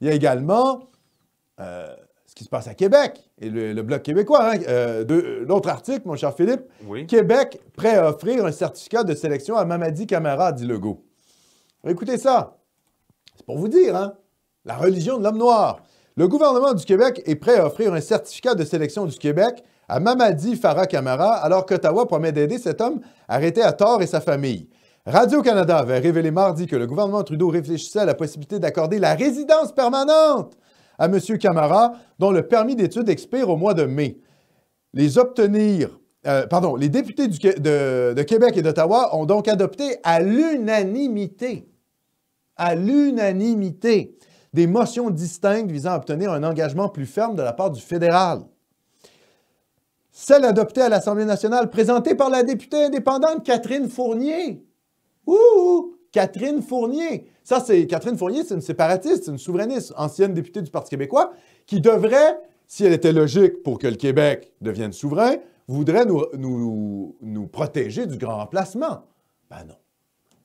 Il y a également euh, ce qui se passe à Québec et le, Bloc québécois. Hein, euh, l'autre article, mon cher Philippe, Québec prêt à offrir un certificat de sélection à Mamadi Camara, dit Legault. Écoutez ça. C'est pour vous dire, hein? La religion de l'homme noir. Le gouvernement du Québec est prêt à offrir un certificat de sélection du Québec à Mamadi Farah Camara, alors qu'Ottawa promet d'aider cet homme arrêté à tort et sa famille. Radio-Canada avait révélé mardi que le gouvernement Trudeau réfléchissait à la possibilité d'accorder la résidence permanente à M. Camara, dont le permis d'études expire au mois de mai. Les obtenir, euh, pardon, les députés de, Québec et d'Ottawa ont donc adopté à l'unanimité, à l'unanimité, des motions distinctes visant à obtenir un engagement plus ferme de la part du fédéral. Celle adoptée à l'Assemblée nationale, présentée par la députée indépendante Catherine Fournier, Ouh! Catherine Fournier. Ça, c'est Catherine Fournier, c'est une séparatiste, c'est une souverainiste, ancienne députée du Parti québécois, qui devrait, si elle était logique pour que le Québec devienne souverain, voudrait nous, protéger du grand remplacement. Ben non.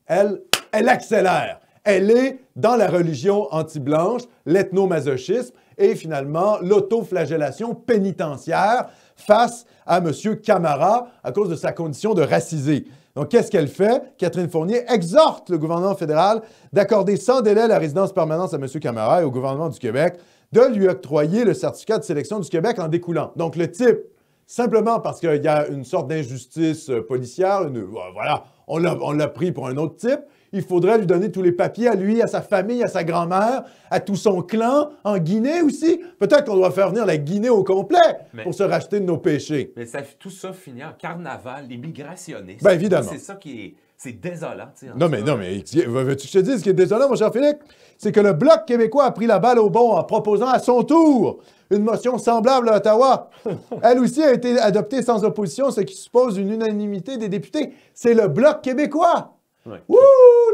Elle, accélère. Elle est dans la religion anti-blanche, l'ethnomasochisme et finalement l'autoflagellation pénitentiaire face à M. Camara à cause de sa condition de racisé. Donc, qu'est-ce qu'elle fait? Catherine Fournier exhorte le gouvernement fédéral d'accorder sans délai la résidence permanente à M. Camara et au gouvernement du Québec de lui octroyer le certificat de sélection du Québec en découlant. Donc, le type simplement parce qu'il y a une sorte d'injustice euh, policière. Euh, voilà, on l'a pris pour un autre type. Il faudrait lui donner tous les papiers à lui, à sa famille, à sa grand-mère, à tout son clan, en Guinée aussi. Peut-être qu'on doit faire venir la Guinée au complet pour se racheter de nos péchés. Mais tout ça finit en carnaval, les migrationnistes. Ben, évidemment. C'est ça qui est. C'est désolant. Non mais, non, mais veux-tu que je te dise ce qui est désolant, mon cher Philippe? C'est que le Bloc québécois a pris la balle au bon en proposant à son tour une motion semblable à Ottawa. Elle aussi a été adoptée sans opposition, ce qui suppose une unanimité des députés. C'est le Bloc québécois. Ouh,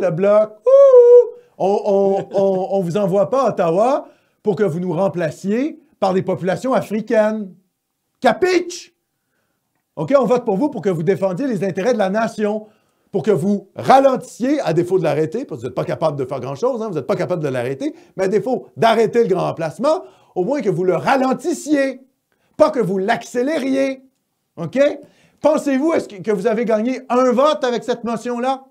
le Bloc, ouh! On ne vous envoie pas à Ottawa pour que vous nous remplaciez par des populations africaines. Capiche? OK, on vote pour vous pour que vous défendiez les intérêts de la nation, pour que vous ralentissiez, à défaut de l'arrêter, parce que vous n'êtes pas capable de faire grand-chose, hein, vous n'êtes pas capable de l'arrêter, mais à défaut d'arrêter le grand emplacement, au moins que vous le ralentissiez, pas que vous l'accélériez. OK? Pensez-vous que vous avez gagné un vote avec cette mention euh, là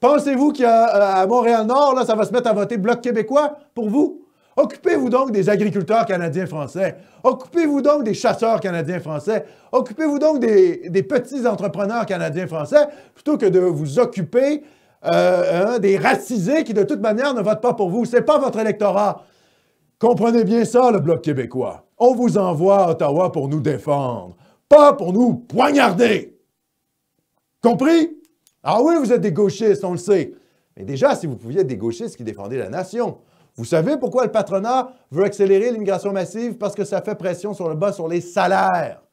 Pensez-vous qu'à Montréal-Nord, ça va se mettre à voter Bloc québécois pour vous? Occupez-vous donc des agriculteurs canadiens-français. Occupez-vous donc des chasseurs canadiens-français. Occupez-vous donc des, petits entrepreneurs canadiens-français plutôt que de vous occuper euh, hein, des racisés qui, de toute manière, ne votent pas pour vous. Ce n'est pas votre électorat. Comprenez bien ça, le Bloc québécois. On vous envoie à Ottawa pour nous défendre, pas pour nous poignarder. Compris? Ah oui, vous êtes des gauchistes, on le sait. Mais déjà, si vous pouviez être des gauchistes qui défendaient la nation, vous savez pourquoi le patronat veut accélérer l'immigration massive? Parce que ça fait pression sur le bas sur les salaires.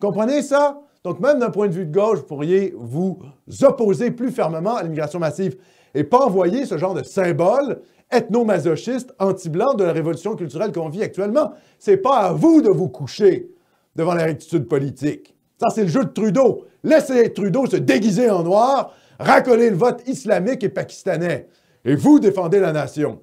Comprenez ça? Donc, même d'un point de vue de gauche, vous pourriez vous opposer plus fermement à l'immigration massive et pas envoyer ce genre de symbole ethno-masochiste, anti-blanc de la révolution culturelle qu'on vit actuellement. C'est pas à vous de vous coucher devant la rectitude politique. Ça, c'est le jeu de Trudeau. Laissez Trudeau se déguiser en noir, racoler le vote islamique et pakistanais. Et vous défendez la nation.